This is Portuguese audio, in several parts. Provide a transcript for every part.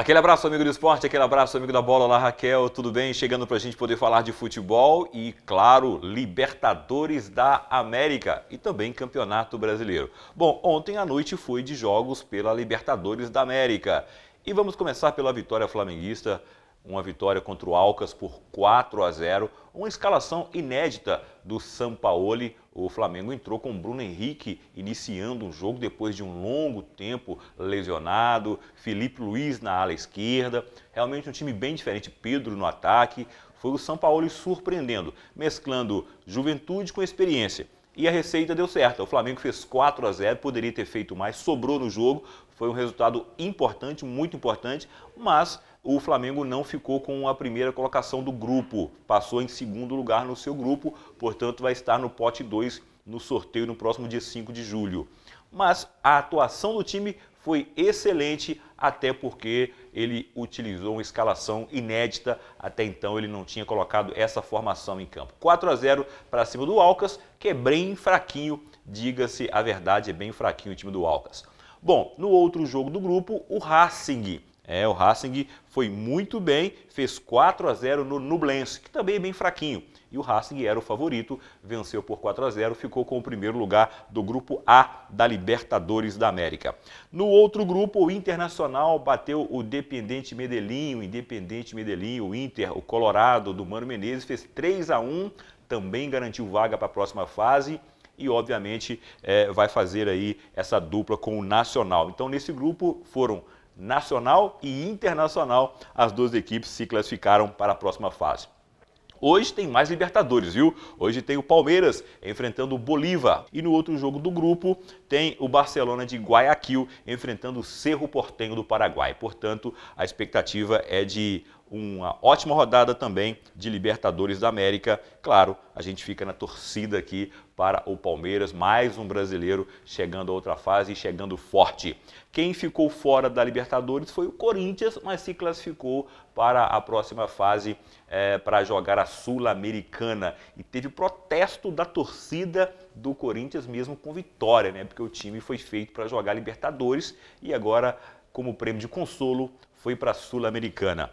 Aquele abraço, amigo do esporte, aquele abraço, amigo da bola. Olá, Raquel, tudo bem? Chegando para a gente poder falar de futebol e, claro, Libertadores da América e também Campeonato Brasileiro. Bom, ontem à noite foi de jogos pela Libertadores da América. E vamos começar pela vitória flamenguista, uma vitória contra o Alcas por 4 a 0, uma escalação inédita do Sampaoli o Flamengo entrou com o Bruno Henrique iniciando um jogo depois de um longo tempo lesionado, Felipe Luiz na ala esquerda, realmente um time bem diferente, Pedro no ataque, foi o São Paulo surpreendendo, mesclando juventude com experiência. E a receita deu certo. O Flamengo fez 4 a 0, poderia ter feito mais, sobrou no jogo. Foi um resultado importante, muito importante, mas o Flamengo não ficou com a primeira colocação do grupo, passou em segundo lugar no seu grupo, portanto vai estar no pote 2 no sorteio no próximo dia 5 de julho. Mas a atuação do time foi excelente, até porque ele utilizou uma escalação inédita, até então ele não tinha colocado essa formação em campo. 4 a 0 para cima do Alcas, que é bem fraquinho, diga-se a verdade, é bem fraquinho o time do Alcas. Bom, no outro jogo do grupo, o Racing é, o Racing foi muito bem, fez 4 a 0 no Nublense, que também é bem fraquinho. E o Racing era o favorito, venceu por 4 a 0, ficou com o primeiro lugar do grupo A da Libertadores da América. No outro grupo, o Internacional bateu o Dependente Medellín, o Independente Medellín, o Inter, o Colorado do Mano Menezes fez 3 a 1, também garantiu vaga para a próxima fase e, obviamente, é, vai fazer aí essa dupla com o Nacional. Então, nesse grupo foram nacional e internacional, as duas equipes se classificaram para a próxima fase. Hoje tem mais Libertadores, viu? Hoje tem o Palmeiras enfrentando o Bolívar. E no outro jogo do grupo tem o Barcelona de Guayaquil enfrentando o Cerro Portenho do Paraguai. Portanto, a expectativa é de uma ótima rodada também de Libertadores da América. Claro, a gente fica na torcida aqui para o Palmeiras, mais um brasileiro chegando a outra fase e chegando forte. Quem ficou fora da Libertadores foi o Corinthians, mas se classificou para a próxima fase é, para jogar a Sul-Americana. E teve protesto da torcida do Corinthians mesmo com vitória, né? Porque o time foi feito para jogar Libertadores e agora, como prêmio de consolo, foi para a Sul-Americana.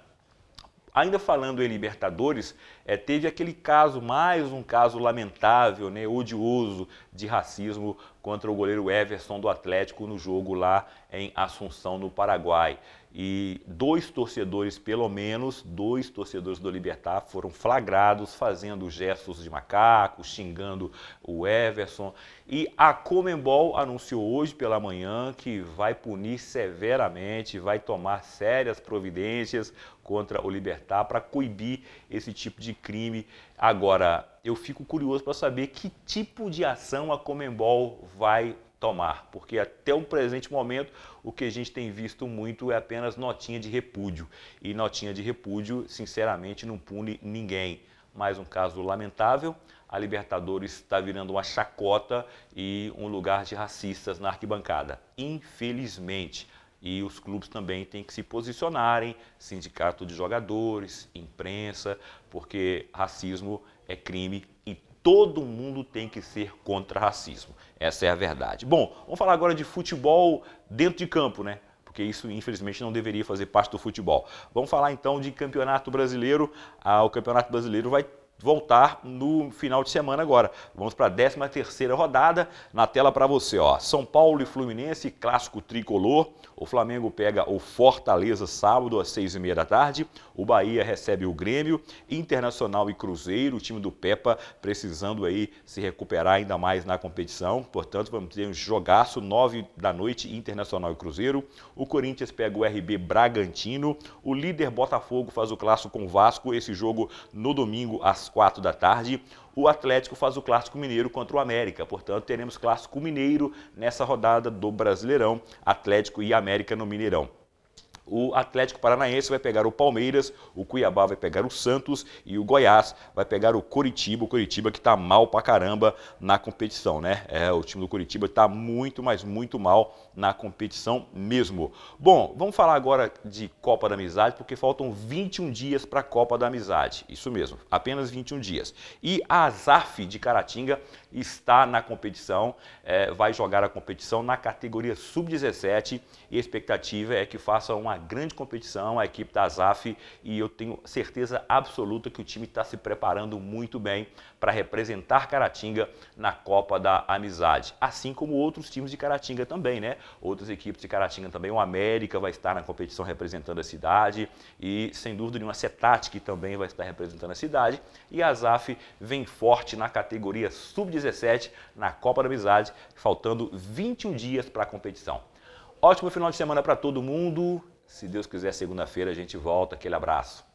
Ainda falando em Libertadores, é, teve aquele caso, mais um caso lamentável, né, odioso, de racismo contra o goleiro Everson do Atlético no jogo lá em Assunção, no Paraguai e dois torcedores, pelo menos, dois torcedores do Libertar foram flagrados fazendo gestos de macaco, xingando o Everson. E a Comembol anunciou hoje pela manhã que vai punir severamente, vai tomar sérias providências contra o Libertar para coibir esse tipo de crime. Agora, eu fico curioso para saber que tipo de ação a Comembol vai tomar, porque até o presente momento o que a gente tem visto muito é apenas notinha de repúdio. E notinha de repúdio, sinceramente, não pune ninguém. Mais um caso lamentável. A Libertadores está virando uma chacota e um lugar de racistas na arquibancada. Infelizmente. E os clubes também têm que se posicionarem, sindicato de jogadores, imprensa, porque racismo é crime em todo mundo tem que ser contra racismo. Essa é a verdade. Bom, vamos falar agora de futebol dentro de campo, né? Porque isso, infelizmente, não deveria fazer parte do futebol. Vamos falar então de Campeonato Brasileiro. Ah, o Campeonato Brasileiro vai voltar no final de semana agora. Vamos para a 13 terceira rodada, na tela para você, ó. São Paulo e Fluminense, clássico tricolor. O Flamengo pega o Fortaleza sábado às 6h30 da tarde. O Bahia recebe o Grêmio, Internacional e Cruzeiro, o time do Pepa precisando aí se recuperar ainda mais na competição. Portanto, vamos ter um jogaço 9 da noite Internacional e Cruzeiro. O Corinthians pega o RB Bragantino, o líder Botafogo faz o clássico com o Vasco, esse jogo no domingo às às quatro da tarde, o Atlético faz o Clássico Mineiro contra o América. Portanto, teremos Clássico Mineiro nessa rodada do Brasileirão, Atlético e América no Mineirão o Atlético Paranaense vai pegar o Palmeiras, o Cuiabá vai pegar o Santos e o Goiás vai pegar o Coritiba. O Coritiba que está mal pra caramba na competição, né? É, o time do Coritiba está muito, mas muito mal na competição mesmo. Bom, vamos falar agora de Copa da Amizade, porque faltam 21 dias para a Copa da Amizade. Isso mesmo, apenas 21 dias. E a Zaf de Caratinga está na competição, é, vai jogar a competição na categoria sub-17 e a expectativa é que faça uma grande competição, a equipe da ZAF, e eu tenho certeza absoluta que o time está se preparando muito bem para representar Caratinga na Copa da Amizade. Assim como outros times de Caratinga também, né? Outras equipes de Caratinga também. O América vai estar na competição representando a cidade e, sem dúvida nenhuma, a CETAT, que também vai estar representando a cidade. E a ZAF vem forte na categoria Sub-17 na Copa da Amizade, faltando 21 dias para a competição. Ótimo final de semana para todo mundo se Deus quiser, segunda-feira a gente volta. Aquele abraço.